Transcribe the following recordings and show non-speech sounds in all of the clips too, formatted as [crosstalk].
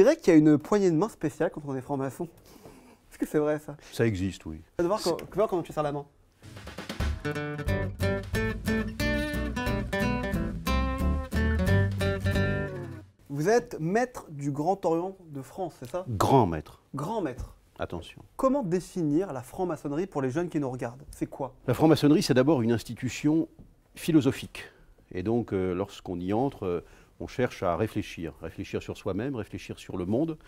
C'est vrai qu'il y a une poignée de main spéciale quand on est franc-maçon. Est-ce que c'est vrai ça Ça existe, oui. Tu vas voir, voir comment tu sers la main. Vous êtes maître du Grand Orient de France, c'est ça Grand maître. Grand maître. Attention. Comment définir la franc-maçonnerie pour les jeunes qui nous regardent C'est quoi La franc-maçonnerie, c'est d'abord une institution philosophique. Et donc, euh, lorsqu'on y entre, euh, on cherche à réfléchir, réfléchir sur soi-même, réfléchir sur le monde.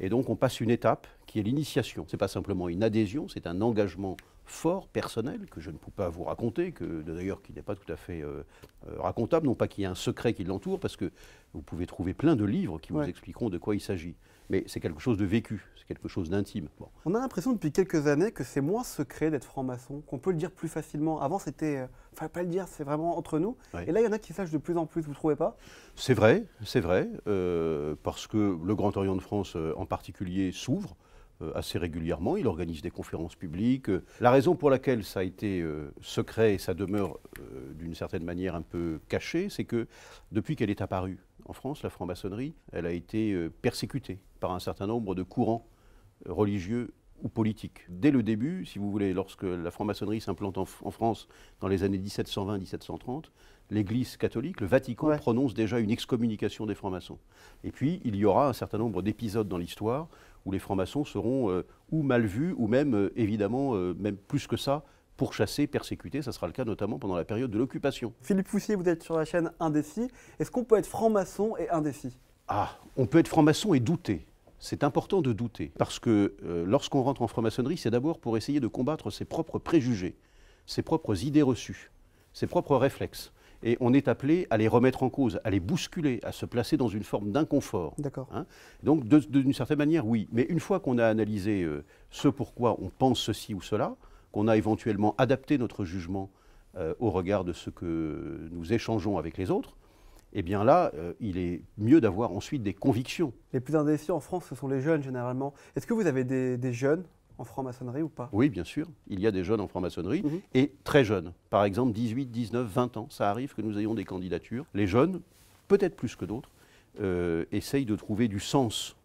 Et donc on passe une étape qui est l'initiation. Ce n'est pas simplement une adhésion, c'est un engagement fort personnel que je ne peux pas vous raconter, que d'ailleurs qui n'est pas tout à fait euh, euh, racontable, non pas qu'il y ait un secret qui l'entoure, parce que vous pouvez trouver plein de livres qui vous expliqueront de quoi il s'agit. Mais c'est quelque chose de vécu, c'est quelque chose d'intime. On a l'impression depuis quelques années que c'est moins secret d'être franc-maçon, qu'on peut le dire plus facilement. Avant, c'était, euh, enfin fallait pas le dire, c'est vraiment entre nous. Et là, il y en a qui sachent de plus en plus, vous trouvez pas C'est vrai, c'est vrai, parce que le Grand Orient de France en particulier s'ouvre. Euh, assez régulièrement. Il organise des conférences publiques. Euh, la raison pour laquelle ça a été euh, secret et ça demeure d'une certaine manière un peu caché, c'est que depuis qu'elle est apparue en France, la franc-maçonnerie, elle a été persécutée par un certain nombre de courants religieux ou politiques. Dès le début, si vous voulez, lorsque la franc-maçonnerie s'implante en, en France dans les années 1720-1730, l'Église catholique, le Vatican prononce déjà une excommunication des francs-maçons. Et puis, il y aura un certain nombre d'épisodes dans l'histoire où les francs-maçons seront euh, ou mal vus, ou même, euh, évidemment, euh, même plus que ça, pourchassés, persécutés. Ça sera le cas notamment pendant la période de l'occupation. Philippe Foussier, vous êtes sur la chaîne Indécis. Est-ce qu'on peut être franc-maçon et indécis Ah, on peut être franc-maçon et douter. C'est important de douter, parce que lorsqu'on rentre en franc-maçonnerie, c'est d'abord pour essayer de combattre ses propres préjugés, ses propres idées reçues, ses propres réflexes et on est appelé à les remettre en cause, à les bousculer, à se placer dans une forme d'inconfort. D'accord. Hein. Donc, d'une certaine manière, oui. Mais une fois qu'on a analysé euh, ce pourquoi on pense ceci ou cela, qu'on a éventuellement adapté notre jugement euh, au regard de ce que nous échangeons avec les autres, eh bien là, euh, il est mieux d'avoir ensuite des convictions. Les plus indécis en France, ce sont les jeunes généralement. Est-ce que vous avez des jeunes en franc-maçonnerie ou pas Oui, bien sûr. Il y a des jeunes en franc-maçonnerie mhm. et très jeunes. Par exemple, 18, 19, 20 ans. Ça arrive que nous ayons des candidatures. Les jeunes, peut-être plus que d'autres, euh, essayent de trouver du sens,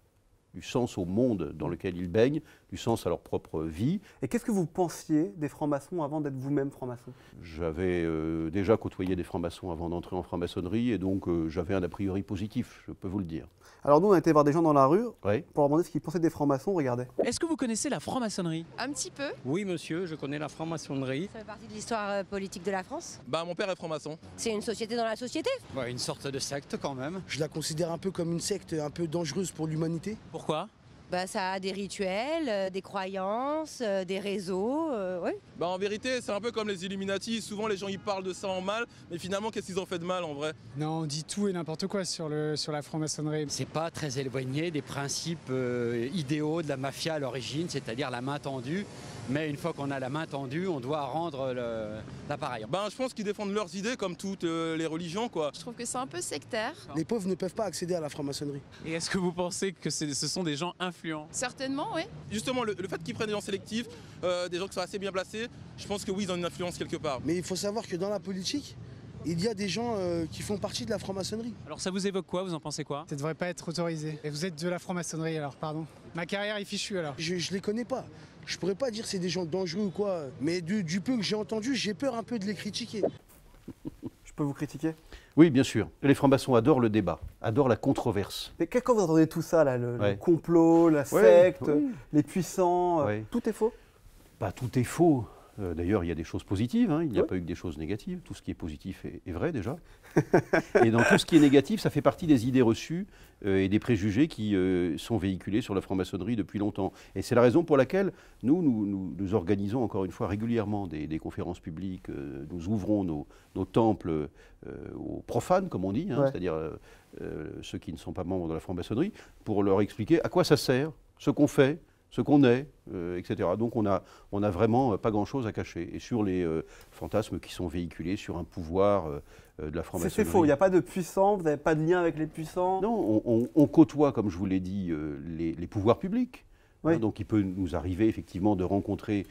du sens au monde dans lequel ils baignent, du sens à leur propre vie. Et qu'est-ce que vous pensiez des francs-maçons avant d'être vous-même franc-maçon J'avais euh, déjà côtoyé des francs-maçons avant d'entrer en franc-maçonnerie et donc euh, j'avais un a priori positif, je peux vous le dire. Alors nous, on a été voir des gens dans la rue pour leur demander ce qu'ils pensaient des francs-maçons, regardez. Est-ce que vous connaissez la franc-maçonnerie Un petit peu. Oui, monsieur, je connais la franc-maçonnerie. Ça fait partie de l'histoire euh, politique de la France Bah, mon père est franc-maçon. C'est une société dans la société bah, Une sorte de secte quand même. Je la considère un peu comme une secte un peu dangereuse pour l'humanité. Pourquoi bah, ça a des rituels, euh, des croyances, euh, des réseaux, euh, Bah, en vérité, c'est un peu comme les Illuminati. Souvent, les gens ils parlent de ça en mal, mais finalement, qu'est-ce qu'ils ont fait de mal en vrai Non, on dit tout et n'importe quoi sur, le, sur la franc-maçonnerie. C'est pas très éloigné des principes idéaux de la mafia à l'origine, c'est-à-dire la main tendue. Mais une fois qu'on a la main tendue, on doit rendre l'appareil. Ben, je pense qu'ils défendent leurs idées comme toutes euh, les religions. quoi. Je trouve que c'est un peu sectaire. Les pauvres ne peuvent pas accéder à la franc-maçonnerie. Et est-ce que vous pensez que ce sont des gens influents Certainement, oui. Justement, le, fait qu'ils prennent des gens sélectifs, euh, des gens qui sont assez bien placés, je pense que oui, ils ont une influence quelque part. Mais il faut savoir que dans la politique, il y a des gens euh, qui font partie de la franc-maçonnerie. Alors ça vous évoque quoi Vous en pensez quoi Ça ne devrait pas être autorisé. Et vous êtes de la franc-maçonnerie alors, pardon. Ma carrière est fichue alors. Je les connais pas je pourrais pas dire c'est des gens dangereux ou quoi, mais du, peu que j'ai entendu, j'ai peur un peu de les critiquer. Je peux vous critiquer Oui, bien sûr. Les francs-maçons adorent le débat, adorent la controverse. Mais quand vous entendez tout ça, là, le, complot, la secte, les puissants, euh, tout est faux Bah tout est faux. Euh, d'ailleurs, il y a des choses positives, hein. il n'y a pas eu que des choses négatives. Tout ce qui est positif est, vrai déjà. [laughs] et dans tout ce qui est négatif, ça fait partie des idées reçues euh, et des préjugés qui euh, sont véhiculés sur la franc-maçonnerie depuis longtemps. Et c'est la raison pour laquelle nous, nous, organisons encore une fois régulièrement des, conférences publiques, nous ouvrons nos, temples aux profanes, comme on dit, hein, c'est-à-dire ceux qui ne sont pas membres de la franc-maçonnerie, pour leur expliquer à quoi ça sert, ce qu'on fait, ce qu'on est, euh, etc. Donc on n'a on a vraiment euh, pas grand-chose à cacher. Et sur les euh, fantasmes qui sont véhiculés sur un pouvoir de la franc-maçonnerie. C'est faux, il n'y a pas de puissants, vous n'avez pas de lien avec les puissants Non, on, côtoie, comme je vous l'ai dit, les, pouvoirs publics. Hein. donc il peut nous arriver effectivement de rencontrer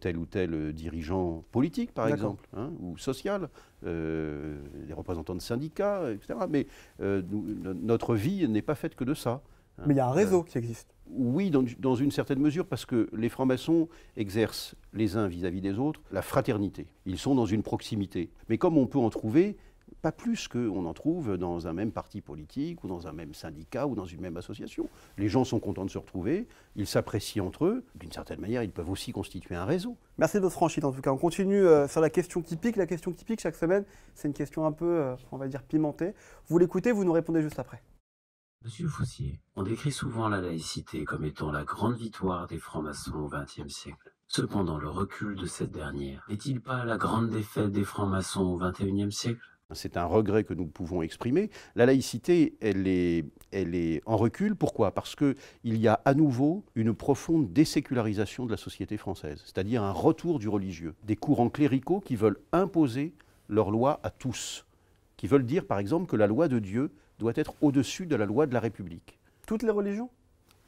tel ou tel dirigeant politique, par exemple, hein, ou social, des représentants de syndicats, etc. Mais notre vie n'est pas faite que de ça. Mais il y a un hein, réseau qui existe. Oui, dans, une certaine mesure, parce que les francs-maçons exercent les uns vis-à-vis des autres la fraternité. Ils sont dans une proximité. Mais comme on peut en trouver, pas plus qu'on en trouve dans un même parti politique ou dans un même syndicat ou dans une même association. Les gens sont contents de se retrouver, ils s'apprécient entre eux. D'une certaine manière, ils peuvent aussi constituer un réseau. Merci de votre franchise en tout cas. On continue euh, sur la question typique. La question typique chaque semaine, c'est une question un peu, euh, on va dire, pimentée. Vous l'écoutez, vous nous répondez juste après. Monsieur Foussier, on décrit souvent la laïcité comme étant la grande victoire des francs-maçons au XXe siècle. Cependant, le recul de cette dernière n'est-il pas la grande défaite des francs-maçons au XXIe siècle c'est un regret que nous pouvons exprimer. La laïcité, elle est, elle est en recul. Pourquoi Parce qu'il y a à nouveau une profonde désécularisation de la société française, c'est-à-dire un retour du religieux. Des courants cléricaux qui veulent imposer leur loi à tous, qui veulent dire par exemple que la loi de Dieu doit être au-dessus de la loi de la République. Toutes les religions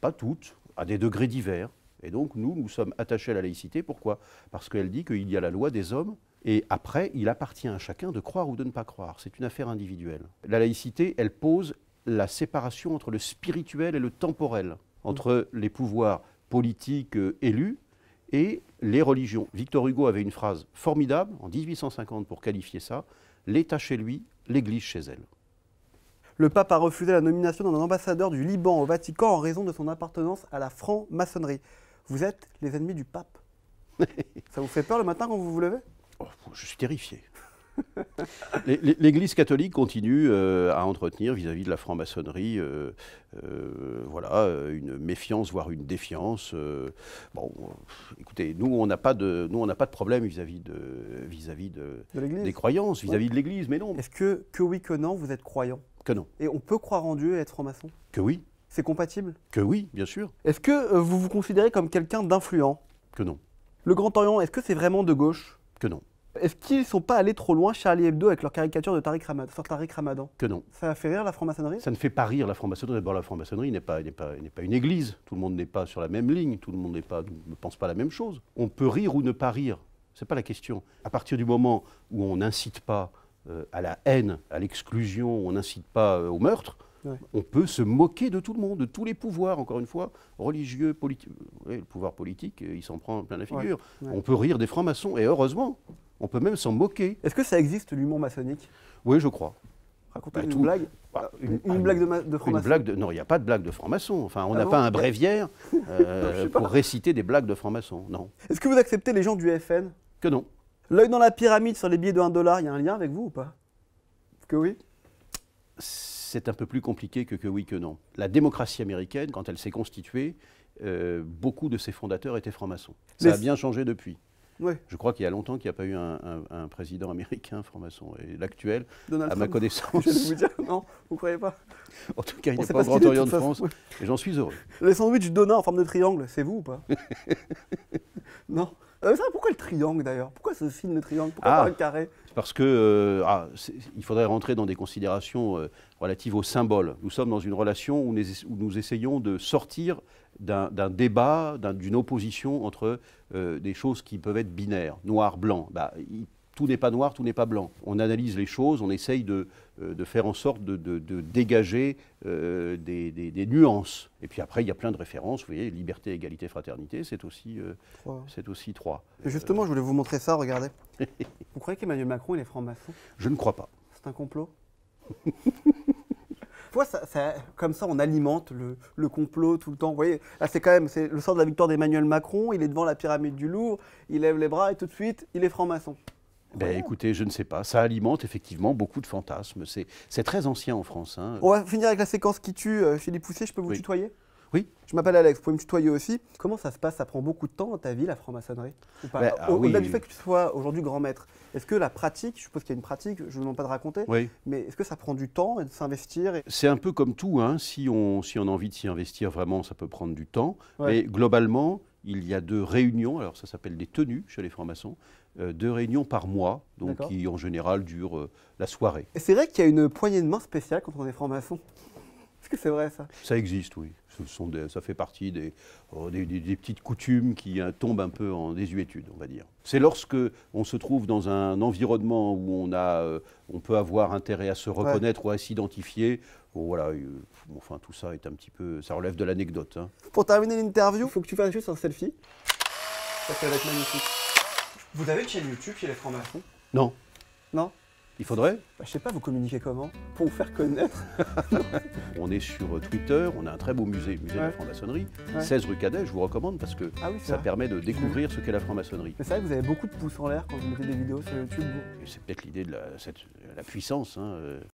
Pas toutes, à des degrés divers. Et donc nous, nous sommes attachés à la laïcité. Pourquoi Parce qu'elle dit qu'il y a la loi des hommes et après, il appartient à chacun de croire ou de ne pas croire. C'est une affaire individuelle. La laïcité, elle pose la séparation entre le spirituel et le temporel, entre les pouvoirs politiques euh, élus et les religions. Victor Hugo avait une phrase formidable en 1850 pour qualifier ça, l'État chez lui, l'Église chez elle. Le pape a refusé la nomination d'un ambassadeur du Liban au Vatican en raison de son appartenance à la franc-maçonnerie. Vous êtes les ennemis du pape. [laughs] Ça vous fait peur le matin quand vous vous levez oh, Je suis terrifié. [laughs] L'Église catholique continue euh, à entretenir vis-à-vis de la franc-maçonnerie, euh, euh, voilà, une méfiance voire une défiance. bon, écoutez, nous on n'a pas de, pas de problème vis-à-vis de, vis vis des croyances, vis-à-vis de l'Église, mais non. Est-ce que que oui que non, vous êtes croyant que non. Et on peut croire en Dieu et être franc-maçon Que oui. C'est compatible Que oui, bien sûr. Est-ce que euh, vous vous considérez comme quelqu'un d'influent Que non. Le Grand Orient, est-ce que c'est vraiment de gauche Que non. Est-ce qu'ils ne sont pas allés trop loin, Charlie Hebdo, avec leur caricature de Tariq Ramadan, Tariq Ramadan Que non. Ça fait rire la franc-maçonnerie Ça ne fait pas rire la franc-maçonnerie. D'abord, la franc-maçonnerie n'est pas, une église. Tout le monde n'est pas sur la même ligne. Tout le monde pas, ne pense pas la même chose. On peut rire ou ne pas rire. ce n'est pas la question. À partir du moment où on n'incite pas euh, à la haine, à l'exclusion, on n'incite pas euh, au meurtre, on peut se moquer de tout le monde, de tous les pouvoirs, encore une fois, religieux, politiques. Euh, le pouvoir politique, il s'en prend plein la figure. On peut rire des francs-maçons, et heureusement, on peut même s'en moquer. Est-ce que ça existe, l'humour maçonnique Oui, je crois. Racontez bah, une, blague. Bah, ah, une, blague de, francs-maçons Non, il n'y a pas de blague de francs-maçons. Enfin, on ah n'a pas un bréviaire [laughs] pour réciter des blagues de francs-maçons. non. Est-ce que vous acceptez les gens du FN Que non. L'œil dans la pyramide sur les billets de 1 dollar, il y a un lien avec vous ou pas Que oui C'est un peu plus compliqué que que oui, que non. La démocratie américaine, quand elle s'est constituée, euh, beaucoup de ses fondateurs étaient francs-maçons. Ça a bien changé depuis. Ouais. Je crois qu'il y a longtemps qu'il n'y a pas eu un, président américain franc-maçon. Et l'actuel, à ma connaissance. [laughs] Je vais vous dire, non, vous ne croyez pas En tout cas, il n'est pas Grand Orient de, France. Et j'en suis heureux. Les sandwichs Donat en forme de triangle, c'est vous ou pas [laughs] Non euh, pourquoi le triangle d'ailleurs Pourquoi ce film le triangle Pourquoi ah. pas le carré Parce que euh, ah, il faudrait rentrer dans des considérations euh, relatives aux symboles. Nous sommes dans une relation où nous, essayons de sortir d'un débat, d'une opposition entre des choses qui peuvent être binaires, noir, blanc. Bah, tout n'est pas noir, tout n'est pas blanc. On analyse les choses, on essaye de, euh, faire en sorte de, dégager euh, des, nuances. Et puis après, il y a plein de références. Vous voyez, liberté, égalité, fraternité, c'est aussi, euh, aussi trois. Et justement, je voulais vous montrer ça, regardez. [laughs] vous croyez qu'Emmanuel Macron, il est franc-maçon Je ne crois pas. C'est un complot [laughs] comme ça, on alimente le, complot tout le temps. Vous voyez, là, c'est quand même c'est le sort de la victoire d'Emmanuel Macron. Il est devant la pyramide du Louvre, il lève les bras et tout de suite, il est franc-maçon. Ben, Écoutez, je ne sais pas. Ça alimente effectivement beaucoup de fantasmes. C'est très ancien en France. Hein. On va finir avec la séquence qui tue. Euh, Philippe Poussier, je peux vous tutoyer oui. Je m'appelle Alex, vous pouvez me tutoyer aussi. Comment ça se passe Ça prend beaucoup de temps dans ta vie, la franc-maçonnerie ben, ah Au-delà du fait que tu sois aujourd'hui grand maître, est-ce que la pratique, je suppose qu'il y a une pratique, je ne vous demande pas de raconter, mais est-ce que ça prend du temps et de s'investir C'est un peu comme tout, hein. si, on, si on a envie de s'y investir vraiment, ça peut prendre du temps. Mais globalement, il y a deux réunions, alors ça s'appelle des tenues chez les francs-maçons, euh, deux réunions par mois, donc qui en général durent euh, la soirée. c'est vrai qu'il y a une poignée de main spéciale quand on est franc-maçon c'est vrai ça Ça existe, oui. Ce sont des, ça fait partie des, euh, des, petites coutumes qui euh, tombent un peu en désuétude, on va dire. C'est lorsque on se trouve dans un environnement où on, a, euh, on peut avoir intérêt à se reconnaître ou à s'identifier. voilà, enfin tout ça est un petit peu, ça relève de l'anecdote. Hein. Pour terminer l'interview, il faut que tu fasses juste un selfie. Ça, être magnifique. Vous avez une chaîne YouTube a les francs-maçons Non. Non il faudrait bah, Je sais pas, vous communiquez comment Pour vous faire connaître [laughs] On est sur euh, Twitter, on a un très beau musée, musée de la franc-maçonnerie, 16 rue Cadet, je vous recommande parce que ah ça permet de découvrir ce qu'est la franc-maçonnerie. C'est vrai que vous avez beaucoup de pouces en l'air quand vous mettez des vidéos sur YouTube. C'est peut-être l'idée de la, puissance hein, euh,